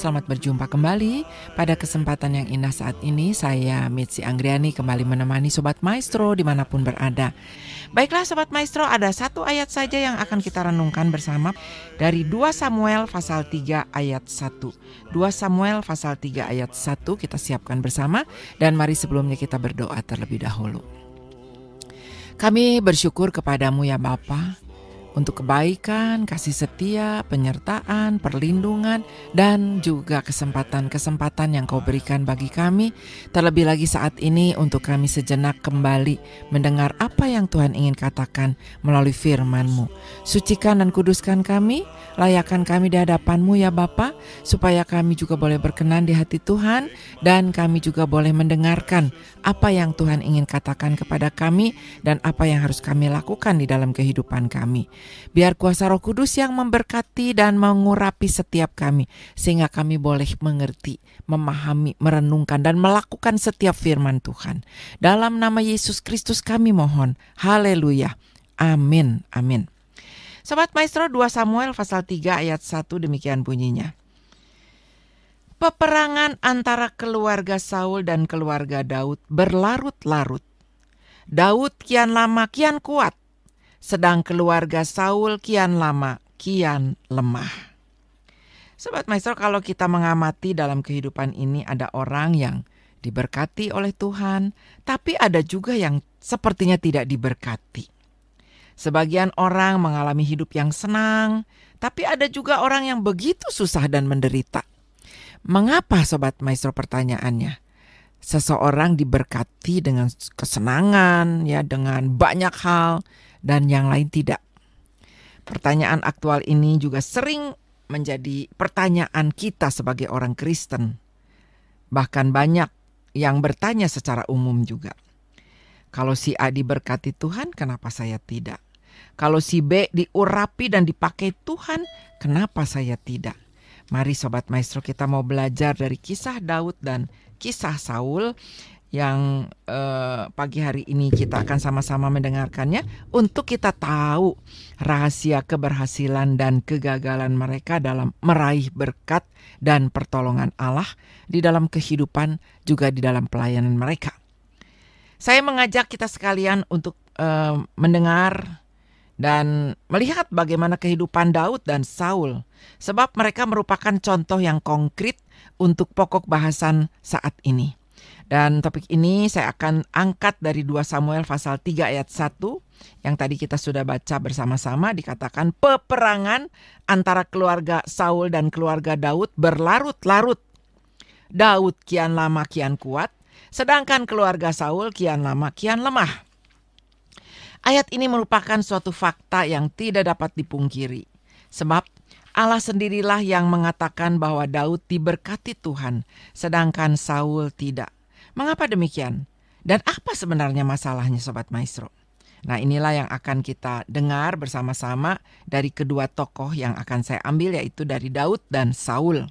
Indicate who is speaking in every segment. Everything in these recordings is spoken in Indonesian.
Speaker 1: Selamat berjumpa kembali pada kesempatan yang indah saat ini. Saya Mitzi Anggriani kembali menemani Sobat Maestro dimanapun berada. Baiklah Sobat Maestro, ada satu ayat saja yang akan kita renungkan bersama dari 2 Samuel pasal 3 ayat 1. 2 Samuel pasal 3 ayat 1 kita siapkan bersama dan mari sebelumnya kita berdoa terlebih dahulu. Kami bersyukur kepadamu ya Bapa untuk kebaikan, kasih setia, penyertaan, perlindungan, dan juga kesempatan-kesempatan yang kau berikan bagi kami, terlebih lagi saat ini untuk kami sejenak kembali mendengar apa yang Tuhan ingin katakan melalui firman-Mu. Sucikan dan kuduskan kami, layakan kami di hadapan-Mu ya Bapa, supaya kami juga boleh berkenan di hati Tuhan, dan kami juga boleh mendengarkan apa yang Tuhan ingin katakan kepada kami, dan apa yang harus kami lakukan di dalam kehidupan kami. Biar kuasa roh kudus yang memberkati dan mengurapi setiap kami. Sehingga kami boleh mengerti, memahami, merenungkan, dan melakukan setiap firman Tuhan. Dalam nama Yesus Kristus kami mohon. Haleluya. Amin. Amin. Sobat Maestro 2 Samuel pasal 3 ayat 1 demikian bunyinya. Peperangan antara keluarga Saul dan keluarga Daud berlarut-larut. Daud kian lama kian kuat sedang keluarga Saul kian lama, kian lemah. Sobat Maestro, kalau kita mengamati dalam kehidupan ini ada orang yang diberkati oleh Tuhan, tapi ada juga yang sepertinya tidak diberkati. Sebagian orang mengalami hidup yang senang, tapi ada juga orang yang begitu susah dan menderita. Mengapa sobat maestro pertanyaannya? Seseorang diberkati dengan kesenangan ya dengan banyak hal, dan yang lain tidak. Pertanyaan aktual ini juga sering menjadi pertanyaan kita sebagai orang Kristen. Bahkan banyak yang bertanya secara umum juga. Kalau si A diberkati Tuhan, kenapa saya tidak? Kalau si B diurapi dan dipakai Tuhan, kenapa saya tidak? Mari sobat maestro kita mau belajar dari kisah Daud dan kisah Saul yang eh, pagi hari ini kita akan sama-sama mendengarkannya untuk kita tahu rahasia keberhasilan dan kegagalan mereka dalam meraih berkat dan pertolongan Allah di dalam kehidupan juga di dalam pelayanan mereka. Saya mengajak kita sekalian untuk eh, mendengar dan melihat bagaimana kehidupan Daud dan Saul, sebab mereka merupakan contoh yang konkret untuk pokok bahasan saat ini. Dan topik ini saya akan angkat dari 2 Samuel pasal 3 ayat 1 yang tadi kita sudah baca bersama-sama dikatakan peperangan antara keluarga Saul dan keluarga Daud berlarut-larut. Daud kian lama kian kuat, sedangkan keluarga Saul kian lama kian lemah. Ayat ini merupakan suatu fakta yang tidak dapat dipungkiri. Sebab Allah sendirilah yang mengatakan bahwa Daud diberkati Tuhan, sedangkan Saul tidak. Mengapa demikian? Dan apa sebenarnya masalahnya Sobat Maestro? Nah inilah yang akan kita dengar bersama-sama dari kedua tokoh yang akan saya ambil yaitu dari Daud dan Saul.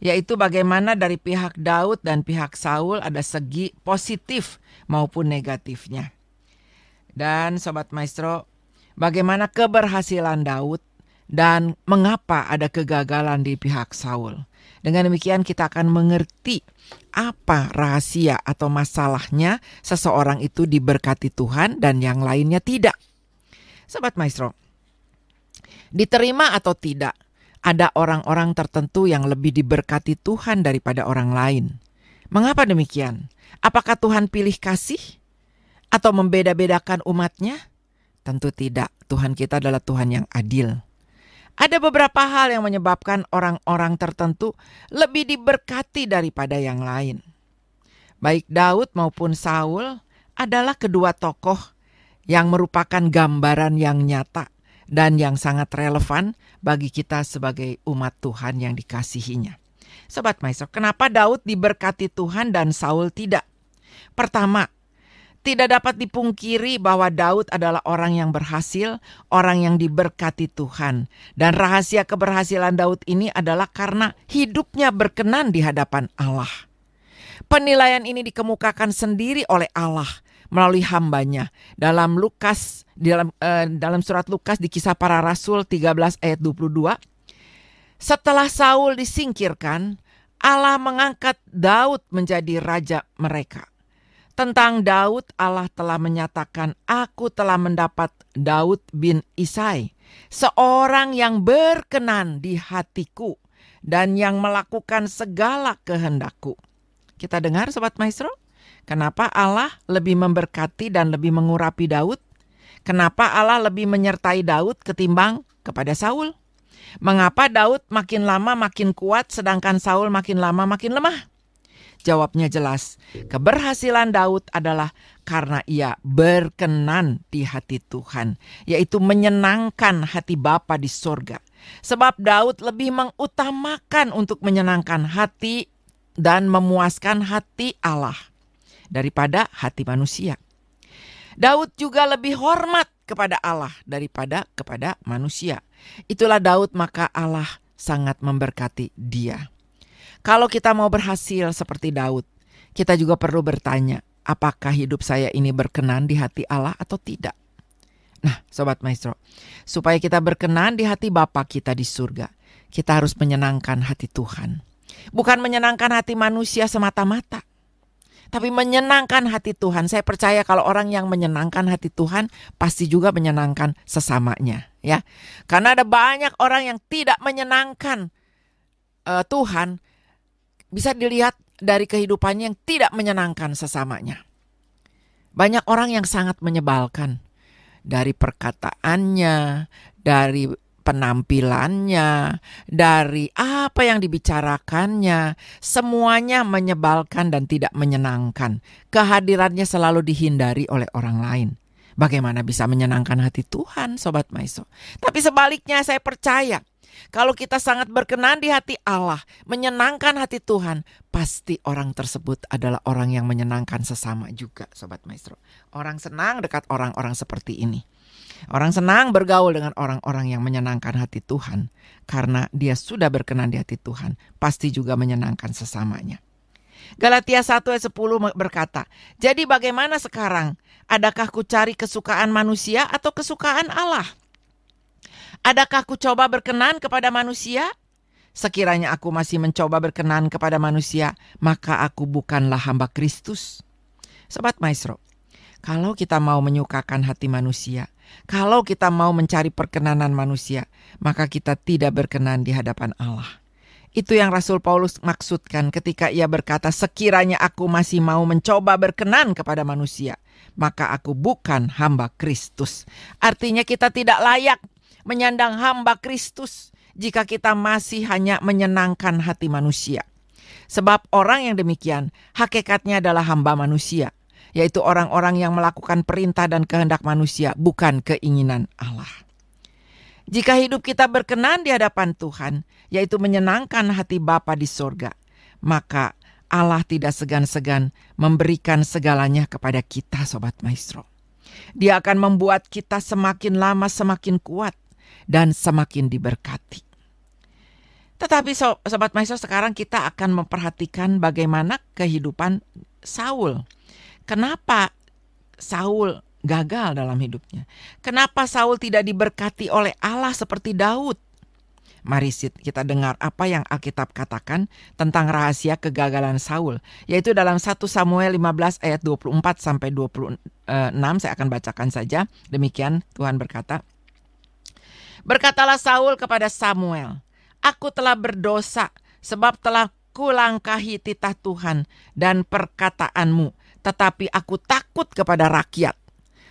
Speaker 1: Yaitu bagaimana dari pihak Daud dan pihak Saul ada segi positif maupun negatifnya. Dan Sobat Maestro, bagaimana keberhasilan Daud dan mengapa ada kegagalan di pihak Saul. Dengan demikian kita akan mengerti apa rahasia atau masalahnya seseorang itu diberkati Tuhan dan yang lainnya tidak. Sobat Maestro, diterima atau tidak, ada orang-orang tertentu yang lebih diberkati Tuhan daripada orang lain. Mengapa demikian? Apakah Tuhan pilih kasih atau membeda-bedakan umatnya? Tentu tidak. Tuhan kita adalah Tuhan yang adil. Ada beberapa hal yang menyebabkan orang-orang tertentu lebih diberkati daripada yang lain. Baik Daud maupun Saul adalah kedua tokoh yang merupakan gambaran yang nyata dan yang sangat relevan bagi kita sebagai umat Tuhan yang dikasihinya. Sobat Maisok, kenapa Daud diberkati Tuhan dan Saul tidak? Pertama, tidak dapat dipungkiri bahwa Daud adalah orang yang berhasil, orang yang diberkati Tuhan. Dan rahasia keberhasilan Daud ini adalah karena hidupnya berkenan di hadapan Allah. Penilaian ini dikemukakan sendiri oleh Allah melalui hambanya dalam Lukas dalam eh, dalam surat Lukas di Kisah Para Rasul 13 ayat 22. Setelah Saul disingkirkan, Allah mengangkat Daud menjadi raja mereka. Tentang Daud, Allah telah menyatakan, "Aku telah mendapat Daud bin Isai, seorang yang berkenan di hatiku dan yang melakukan segala kehendakku." Kita dengar, sobat maestro, kenapa Allah lebih memberkati dan lebih mengurapi Daud? Kenapa Allah lebih menyertai Daud ketimbang kepada Saul? Mengapa Daud makin lama makin kuat, sedangkan Saul makin lama makin lemah? Jawabnya jelas, keberhasilan Daud adalah karena ia berkenan di hati Tuhan, yaitu menyenangkan hati Bapa di sorga. Sebab Daud lebih mengutamakan untuk menyenangkan hati dan memuaskan hati Allah daripada hati manusia. Daud juga lebih hormat kepada Allah daripada kepada manusia. Itulah Daud maka Allah sangat memberkati dia. Kalau kita mau berhasil seperti Daud, kita juga perlu bertanya, apakah hidup saya ini berkenan di hati Allah atau tidak? Nah, sobat maestro, supaya kita berkenan di hati Bapa kita di surga, kita harus menyenangkan hati Tuhan. Bukan menyenangkan hati manusia semata-mata, tapi menyenangkan hati Tuhan. Saya percaya kalau orang yang menyenangkan hati Tuhan pasti juga menyenangkan sesamanya, ya. Karena ada banyak orang yang tidak menyenangkan uh, Tuhan, bisa dilihat dari kehidupannya yang tidak menyenangkan sesamanya. Banyak orang yang sangat menyebalkan dari perkataannya, dari penampilannya, dari apa yang dibicarakannya, semuanya menyebalkan dan tidak menyenangkan. Kehadirannya selalu dihindari oleh orang lain. Bagaimana bisa menyenangkan hati Tuhan, sobat Maiso? Tapi sebaliknya saya percaya kalau kita sangat berkenan di hati Allah, menyenangkan hati Tuhan, pasti orang tersebut adalah orang yang menyenangkan sesama juga, sobat maestro. Orang senang dekat orang-orang seperti ini. Orang senang bergaul dengan orang-orang yang menyenangkan hati Tuhan karena dia sudah berkenan di hati Tuhan, pasti juga menyenangkan sesamanya. Galatia 1 ayat 10 berkata, "Jadi bagaimana sekarang? Adakah ku cari kesukaan manusia atau kesukaan Allah?" Adakah aku coba berkenan kepada manusia? Sekiranya aku masih mencoba berkenan kepada manusia, maka aku bukanlah hamba Kristus. Sobat Maestro, kalau kita mau menyukakan hati manusia, kalau kita mau mencari perkenanan manusia, maka kita tidak berkenan di hadapan Allah. Itu yang Rasul Paulus maksudkan ketika ia berkata, "Sekiranya aku masih mau mencoba berkenan kepada manusia, maka aku bukan hamba Kristus." Artinya, kita tidak layak menyandang hamba Kristus jika kita masih hanya menyenangkan hati manusia. Sebab orang yang demikian hakikatnya adalah hamba manusia, yaitu orang-orang yang melakukan perintah dan kehendak manusia, bukan keinginan Allah. Jika hidup kita berkenan di hadapan Tuhan, yaitu menyenangkan hati Bapa di sorga, maka Allah tidak segan-segan memberikan segalanya kepada kita, Sobat Maestro. Dia akan membuat kita semakin lama semakin kuat dan semakin diberkati. Tetapi sobat maestro sekarang kita akan memperhatikan bagaimana kehidupan Saul. Kenapa Saul gagal dalam hidupnya? Kenapa Saul tidak diberkati oleh Allah seperti Daud? Mari kita dengar apa yang Alkitab katakan tentang rahasia kegagalan Saul, yaitu dalam 1 Samuel 15 ayat 24 sampai 26 eh, saya akan bacakan saja. Demikian Tuhan berkata, Berkatalah Saul kepada Samuel, Aku telah berdosa sebab telah kulangkahi titah Tuhan dan perkataanmu, tetapi aku takut kepada rakyat.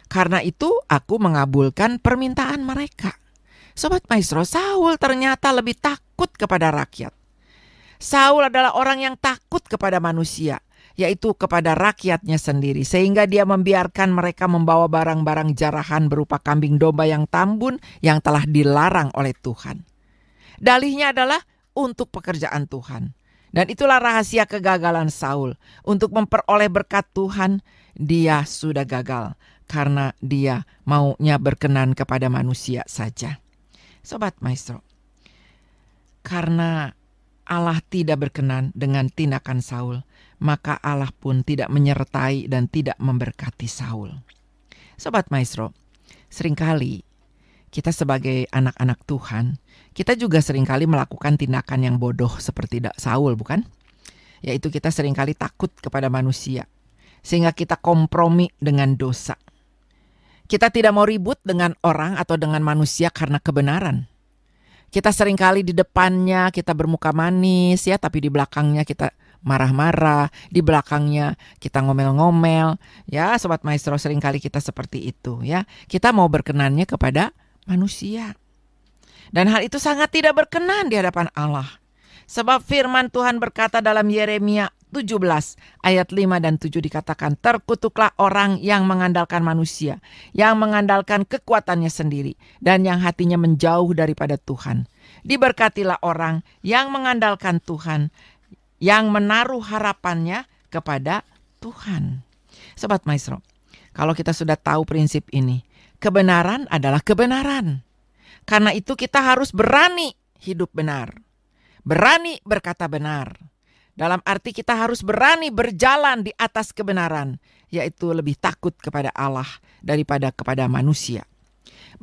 Speaker 1: Karena itu aku mengabulkan permintaan mereka. Sobat Maestro, Saul ternyata lebih takut kepada rakyat. Saul adalah orang yang takut kepada manusia yaitu kepada rakyatnya sendiri, sehingga dia membiarkan mereka membawa barang-barang jarahan berupa kambing domba yang tambun yang telah dilarang oleh Tuhan. Dalihnya adalah untuk pekerjaan Tuhan. Dan itulah rahasia kegagalan Saul. Untuk memperoleh berkat Tuhan, dia sudah gagal karena dia maunya berkenan kepada manusia saja. Sobat Maestro, karena Allah tidak berkenan dengan tindakan Saul, maka Allah pun tidak menyertai dan tidak memberkati Saul. Sobat Maestro, seringkali kita sebagai anak-anak Tuhan, kita juga seringkali melakukan tindakan yang bodoh seperti Saul, bukan? Yaitu kita seringkali takut kepada manusia, sehingga kita kompromi dengan dosa. Kita tidak mau ribut dengan orang atau dengan manusia karena kebenaran. Kita seringkali di depannya kita bermuka manis ya, tapi di belakangnya kita marah-marah, di belakangnya kita ngomel-ngomel. Ya, sobat maestro seringkali kita seperti itu ya. Kita mau berkenannya kepada manusia. Dan hal itu sangat tidak berkenan di hadapan Allah. Sebab firman Tuhan berkata dalam Yeremia 17 ayat 5 dan 7 dikatakan terkutuklah orang yang mengandalkan manusia, yang mengandalkan kekuatannya sendiri dan yang hatinya menjauh daripada Tuhan. Diberkatilah orang yang mengandalkan Tuhan yang menaruh harapannya kepada Tuhan. Sobat Maestro, kalau kita sudah tahu prinsip ini, kebenaran adalah kebenaran. Karena itu kita harus berani hidup benar. Berani berkata benar. Dalam arti kita harus berani berjalan di atas kebenaran, yaitu lebih takut kepada Allah daripada kepada manusia.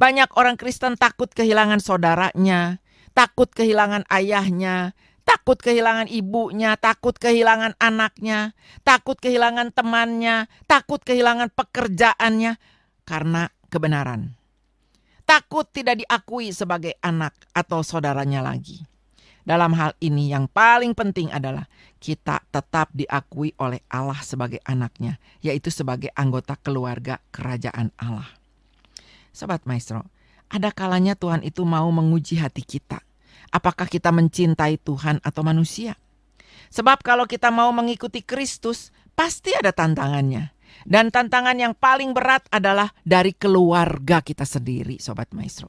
Speaker 1: Banyak orang Kristen takut kehilangan saudaranya, takut kehilangan ayahnya, takut kehilangan ibunya, takut kehilangan anaknya, takut kehilangan temannya, takut kehilangan pekerjaannya karena kebenaran. Takut tidak diakui sebagai anak atau saudaranya lagi. Dalam hal ini yang paling penting adalah kita tetap diakui oleh Allah sebagai anaknya, yaitu sebagai anggota keluarga kerajaan Allah. Sobat Maestro, ada kalanya Tuhan itu mau menguji hati kita – apakah kita mencintai Tuhan atau manusia. Sebab kalau kita mau mengikuti Kristus, pasti ada tantangannya. Dan tantangan yang paling berat adalah dari keluarga kita sendiri, Sobat Maestro.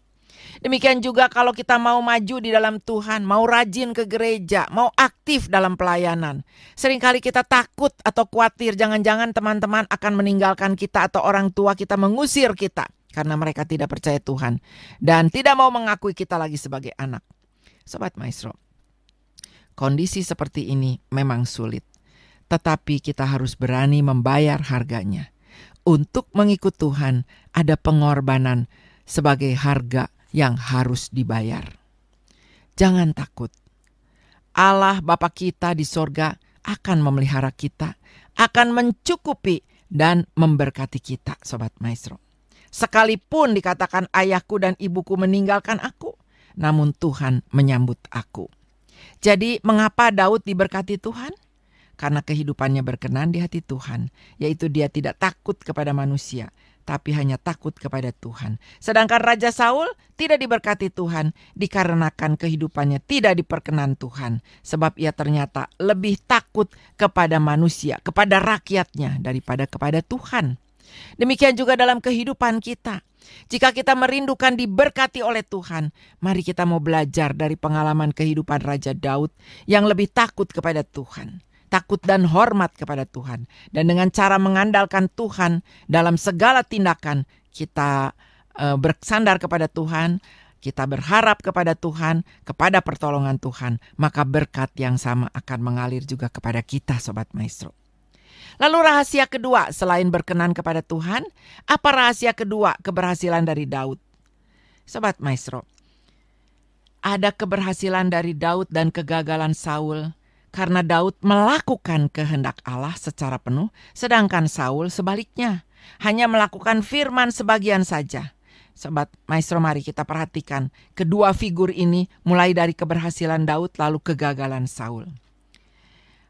Speaker 1: Demikian juga kalau kita mau maju di dalam Tuhan, mau rajin ke gereja, mau aktif dalam pelayanan. Seringkali kita takut atau khawatir jangan-jangan teman-teman akan meninggalkan kita atau orang tua kita mengusir kita karena mereka tidak percaya Tuhan dan tidak mau mengakui kita lagi sebagai anak. Sobat Maestro, kondisi seperti ini memang sulit. Tetapi kita harus berani membayar harganya. Untuk mengikut Tuhan ada pengorbanan sebagai harga yang harus dibayar. Jangan takut. Allah Bapa kita di sorga akan memelihara kita, akan mencukupi dan memberkati kita, Sobat Maestro. Sekalipun dikatakan ayahku dan ibuku meninggalkan aku, namun Tuhan menyambut aku. Jadi mengapa Daud diberkati Tuhan? Karena kehidupannya berkenan di hati Tuhan, yaitu dia tidak takut kepada manusia, tapi hanya takut kepada Tuhan. Sedangkan Raja Saul tidak diberkati Tuhan dikarenakan kehidupannya tidak diperkenan Tuhan, sebab ia ternyata lebih takut kepada manusia, kepada rakyatnya daripada kepada Tuhan. Demikian juga dalam kehidupan kita. Jika kita merindukan diberkati oleh Tuhan, mari kita mau belajar dari pengalaman kehidupan Raja Daud yang lebih takut kepada Tuhan, takut dan hormat kepada Tuhan, dan dengan cara mengandalkan Tuhan dalam segala tindakan, kita eh, bersandar kepada Tuhan, kita berharap kepada Tuhan, kepada pertolongan Tuhan, maka berkat yang sama akan mengalir juga kepada kita, sobat maestro. Lalu rahasia kedua selain berkenan kepada Tuhan, apa rahasia kedua keberhasilan dari Daud? Sobat Maestro, ada keberhasilan dari Daud dan kegagalan Saul karena Daud melakukan kehendak Allah secara penuh, sedangkan Saul sebaliknya hanya melakukan firman sebagian saja. Sobat Maestro mari kita perhatikan kedua figur ini mulai dari keberhasilan Daud lalu kegagalan Saul.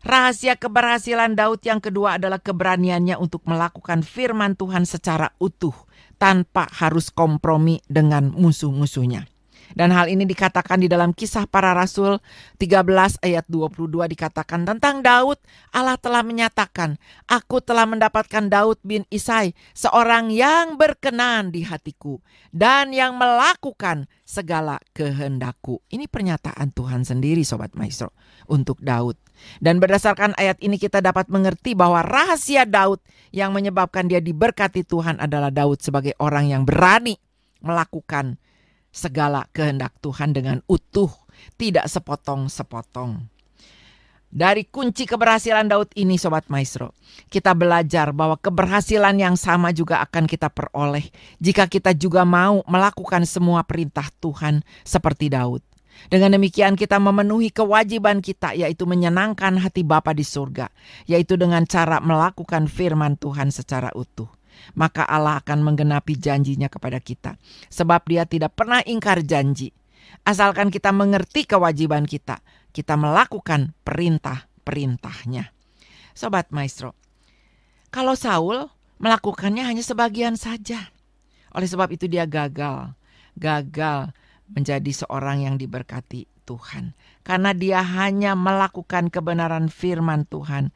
Speaker 1: Rahasia keberhasilan Daud yang kedua adalah keberaniannya untuk melakukan firman Tuhan secara utuh tanpa harus kompromi dengan musuh-musuhnya. Dan hal ini dikatakan di dalam kisah para rasul 13 ayat 22 dikatakan tentang Daud, Allah telah menyatakan, Aku telah mendapatkan Daud bin Isai, seorang yang berkenan di hatiku dan yang melakukan segala kehendakku. Ini pernyataan Tuhan sendiri Sobat Maestro untuk Daud. Dan berdasarkan ayat ini kita dapat mengerti bahwa rahasia Daud yang menyebabkan dia diberkati Tuhan adalah Daud sebagai orang yang berani melakukan segala kehendak Tuhan dengan utuh, tidak sepotong-sepotong. Dari kunci keberhasilan Daud ini Sobat Maestro, kita belajar bahwa keberhasilan yang sama juga akan kita peroleh jika kita juga mau melakukan semua perintah Tuhan seperti Daud. Dengan demikian kita memenuhi kewajiban kita yaitu menyenangkan hati Bapa di surga, yaitu dengan cara melakukan firman Tuhan secara utuh maka Allah akan menggenapi janjinya kepada kita. Sebab dia tidak pernah ingkar janji. Asalkan kita mengerti kewajiban kita, kita melakukan perintah-perintahnya. Sobat Maestro, kalau Saul melakukannya hanya sebagian saja. Oleh sebab itu dia gagal, gagal menjadi seorang yang diberkati Tuhan. Karena dia hanya melakukan kebenaran firman Tuhan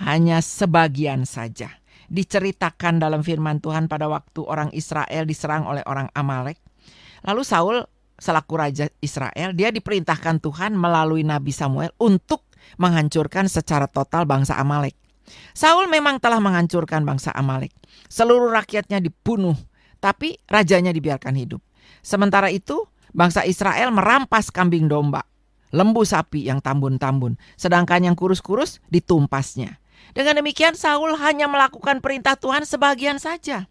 Speaker 1: hanya sebagian saja diceritakan dalam firman Tuhan pada waktu orang Israel diserang oleh orang Amalek. Lalu Saul selaku raja Israel, dia diperintahkan Tuhan melalui Nabi Samuel untuk menghancurkan secara total bangsa Amalek. Saul memang telah menghancurkan bangsa Amalek. Seluruh rakyatnya dibunuh, tapi rajanya dibiarkan hidup. Sementara itu, bangsa Israel merampas kambing domba, lembu sapi yang tambun-tambun, sedangkan yang kurus-kurus ditumpasnya. Dengan demikian Saul hanya melakukan perintah Tuhan sebagian saja.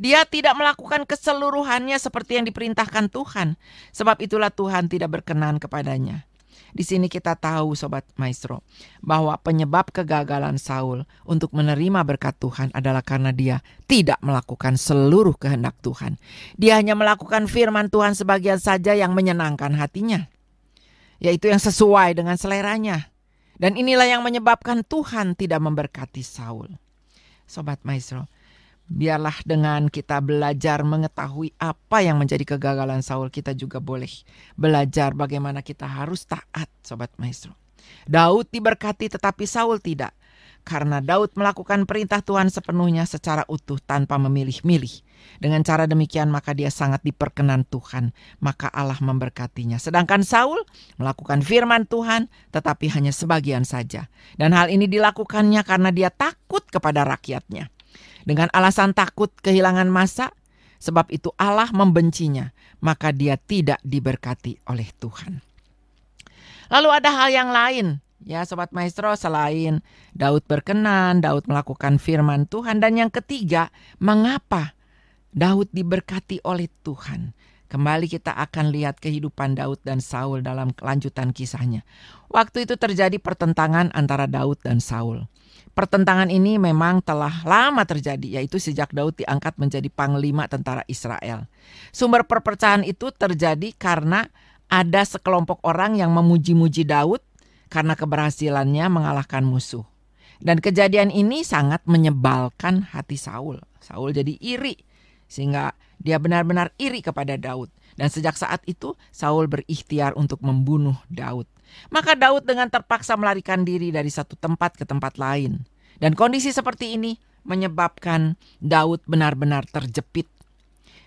Speaker 1: Dia tidak melakukan keseluruhannya seperti yang diperintahkan Tuhan. Sebab itulah Tuhan tidak berkenan kepadanya. Di sini kita tahu sobat maestro bahwa penyebab kegagalan Saul untuk menerima berkat Tuhan adalah karena dia tidak melakukan seluruh kehendak Tuhan. Dia hanya melakukan firman Tuhan sebagian saja yang menyenangkan hatinya, yaitu yang sesuai dengan seleranya. Dan inilah yang menyebabkan Tuhan tidak memberkati Saul. Sobat Maestro, biarlah dengan kita belajar mengetahui apa yang menjadi kegagalan Saul, kita juga boleh belajar bagaimana kita harus taat, Sobat Maestro. Daud diberkati tetapi Saul tidak. Karena Daud melakukan perintah Tuhan sepenuhnya secara utuh tanpa memilih-milih. Dengan cara demikian maka dia sangat diperkenan Tuhan, maka Allah memberkatinya. Sedangkan Saul melakukan firman Tuhan tetapi hanya sebagian saja. Dan hal ini dilakukannya karena dia takut kepada rakyatnya. Dengan alasan takut kehilangan masa, sebab itu Allah membencinya, maka dia tidak diberkati oleh Tuhan. Lalu ada hal yang lain Ya, sobat maestro, selain Daud berkenan, Daud melakukan firman Tuhan dan yang ketiga, mengapa Daud diberkati oleh Tuhan. Kembali kita akan lihat kehidupan Daud dan Saul dalam kelanjutan kisahnya. Waktu itu terjadi pertentangan antara Daud dan Saul. Pertentangan ini memang telah lama terjadi, yaitu sejak Daud diangkat menjadi panglima tentara Israel. Sumber perpecahan itu terjadi karena ada sekelompok orang yang memuji-muji Daud karena keberhasilannya mengalahkan musuh. Dan kejadian ini sangat menyebalkan hati Saul. Saul jadi iri sehingga dia benar-benar iri kepada Daud. Dan sejak saat itu Saul berikhtiar untuk membunuh Daud. Maka Daud dengan terpaksa melarikan diri dari satu tempat ke tempat lain. Dan kondisi seperti ini menyebabkan Daud benar-benar terjepit.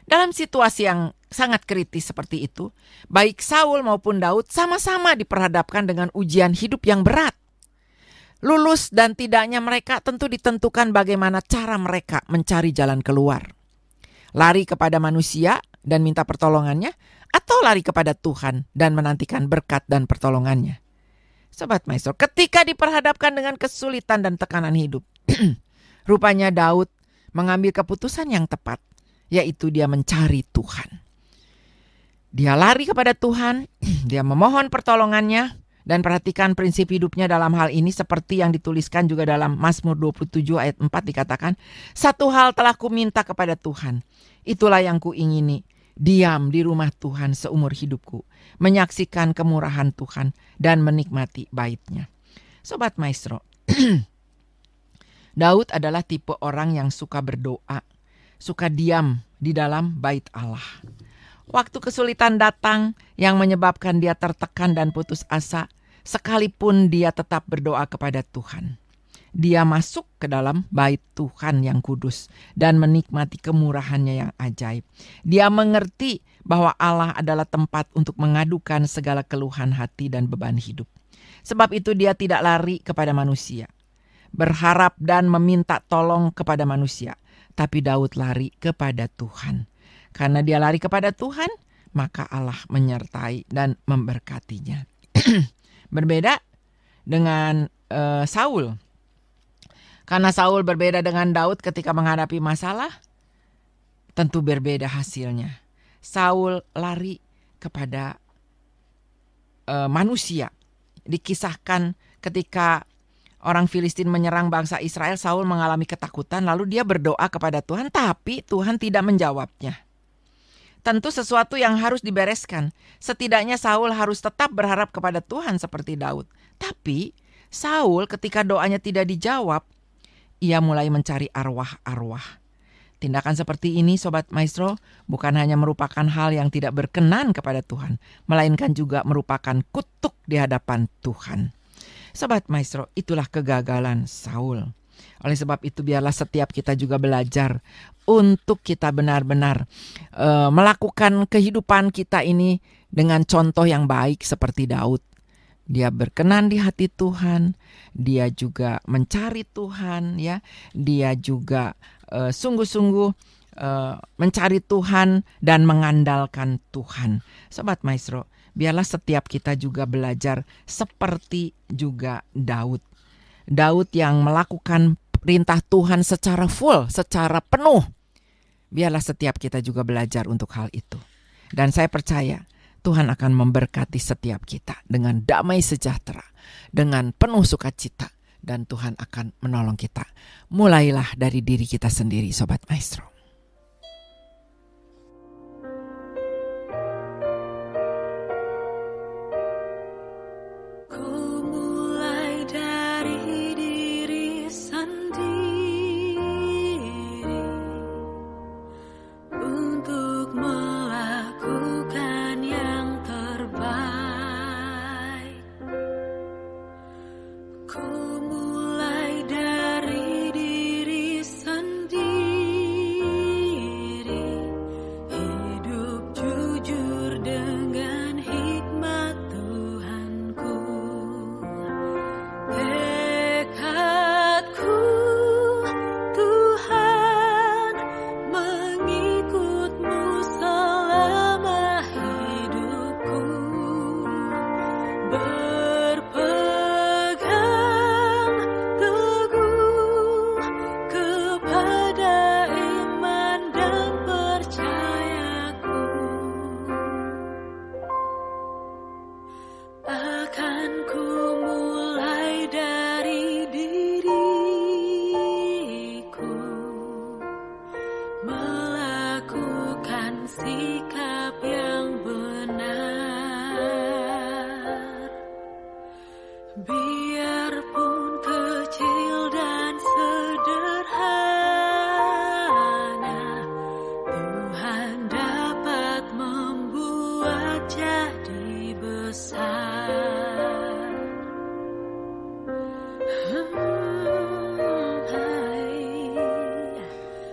Speaker 1: Dalam situasi yang sangat kritis seperti itu, baik Saul maupun Daud sama-sama diperhadapkan dengan ujian hidup yang berat. Lulus dan tidaknya mereka tentu ditentukan bagaimana cara mereka mencari jalan keluar lari kepada manusia dan minta pertolongannya, atau lari kepada Tuhan dan menantikan berkat dan pertolongannya. Sobat Maestro, ketika diperhadapkan dengan kesulitan dan tekanan hidup, rupanya Daud mengambil keputusan yang tepat, yaitu dia mencari Tuhan. Dia lari kepada Tuhan, dia memohon pertolongannya, dan perhatikan prinsip hidupnya dalam hal ini seperti yang dituliskan juga dalam Mazmur 27 ayat 4 dikatakan, "Satu hal telah kuminta kepada Tuhan, itulah yang kuingini, diam di rumah Tuhan seumur hidupku, menyaksikan kemurahan Tuhan dan menikmati baitnya." Sobat Maestro, Daud adalah tipe orang yang suka berdoa, suka diam di dalam bait Allah. Waktu kesulitan datang yang menyebabkan dia tertekan dan putus asa, sekalipun dia tetap berdoa kepada Tuhan. Dia masuk ke dalam bait Tuhan yang kudus dan menikmati kemurahannya yang ajaib. Dia mengerti bahwa Allah adalah tempat untuk mengadukan segala keluhan hati dan beban hidup. Sebab itu dia tidak lari kepada manusia, berharap dan meminta tolong kepada manusia. Tapi Daud lari kepada Tuhan. Karena dia lari kepada Tuhan, maka Allah menyertai dan memberkatinya. Berbeda dengan e, Saul. Karena Saul berbeda dengan Daud ketika menghadapi masalah, tentu berbeda hasilnya. Saul lari kepada e, manusia. Dikisahkan ketika orang Filistin menyerang bangsa Israel, Saul mengalami ketakutan lalu dia berdoa kepada Tuhan tapi Tuhan tidak menjawabnya tentu sesuatu yang harus dibereskan. Setidaknya Saul harus tetap berharap kepada Tuhan seperti Daud. Tapi Saul ketika doanya tidak dijawab, ia mulai mencari arwah-arwah. Tindakan seperti ini, Sobat Maestro, bukan hanya merupakan hal yang tidak berkenan kepada Tuhan, melainkan juga merupakan kutuk di hadapan Tuhan. Sobat Maestro, itulah kegagalan Saul. Oleh sebab itu biarlah setiap kita juga belajar untuk kita benar-benar uh, melakukan kehidupan kita ini dengan contoh yang baik seperti Daud. Dia berkenan di hati Tuhan, dia juga mencari Tuhan ya, dia juga eh, sungguh-sungguh uh, mencari Tuhan dan mengandalkan Tuhan. Sobat Maestro, biarlah setiap kita juga belajar seperti juga Daud Daud yang melakukan perintah Tuhan secara full, secara penuh. Biarlah setiap kita juga belajar untuk hal itu. Dan saya percaya Tuhan akan memberkati setiap kita dengan damai sejahtera, dengan penuh sukacita, dan Tuhan akan menolong kita. Mulailah dari diri kita sendiri, Sobat Maestro.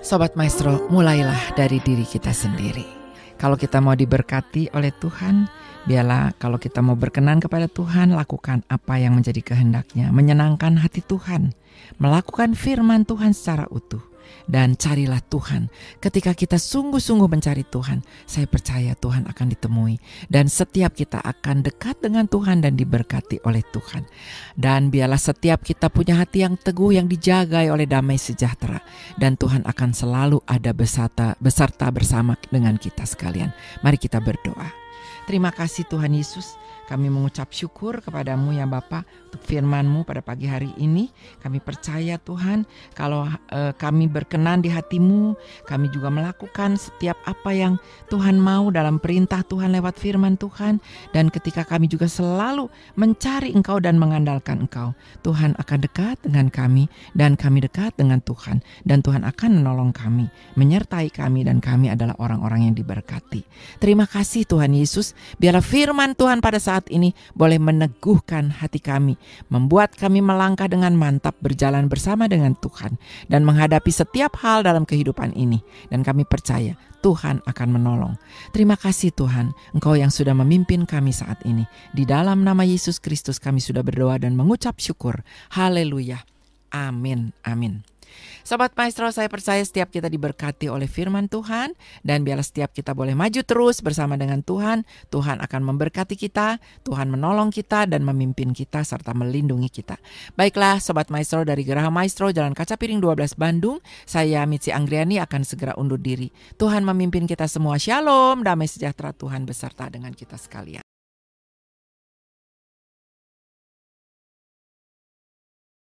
Speaker 1: Sobat Maestro, mulailah dari diri kita sendiri. Kalau kita mau diberkati oleh Tuhan, biarlah kalau kita mau berkenan kepada Tuhan, lakukan apa yang menjadi kehendaknya, menyenangkan hati Tuhan, melakukan firman Tuhan secara utuh dan carilah Tuhan. Ketika kita sungguh-sungguh mencari Tuhan, saya percaya Tuhan akan ditemui dan setiap kita akan dekat dengan Tuhan dan diberkati oleh Tuhan. Dan biarlah setiap kita punya hati yang teguh yang dijaga oleh damai sejahtera dan Tuhan akan selalu ada beserta bersama dengan kita sekalian. Mari kita berdoa. Terima kasih Tuhan Yesus. Kami mengucap syukur kepadamu ya Bapa untuk FirmanMu pada pagi hari ini. Kami percaya Tuhan kalau e, kami berkenan di hatimu, kami juga melakukan setiap apa yang Tuhan mau dalam perintah Tuhan lewat firman Tuhan. Dan ketika kami juga selalu mencari Engkau dan mengandalkan Engkau, Tuhan akan dekat dengan kami dan kami dekat dengan Tuhan. Dan Tuhan akan menolong kami, menyertai kami dan kami adalah orang-orang yang diberkati. Terima kasih Tuhan Yesus Biarlah firman Tuhan pada saat ini boleh meneguhkan hati kami, membuat kami melangkah dengan mantap berjalan bersama dengan Tuhan dan menghadapi setiap hal dalam kehidupan ini. Dan kami percaya Tuhan akan menolong. Terima kasih Tuhan, Engkau yang sudah memimpin kami saat ini. Di dalam nama Yesus Kristus kami sudah berdoa dan mengucap syukur. Haleluya. Amin. Amin. Sobat Maestro, saya percaya setiap kita diberkati oleh firman Tuhan dan biarlah setiap kita boleh maju terus bersama dengan Tuhan. Tuhan akan memberkati kita, Tuhan menolong kita dan memimpin kita serta melindungi kita. Baiklah Sobat Maestro dari Geraha Maestro Jalan Kaca Piring 12 Bandung, saya Mitzi Anggriani akan segera undur diri. Tuhan memimpin kita semua. Shalom, damai sejahtera Tuhan beserta
Speaker 2: dengan kita sekalian.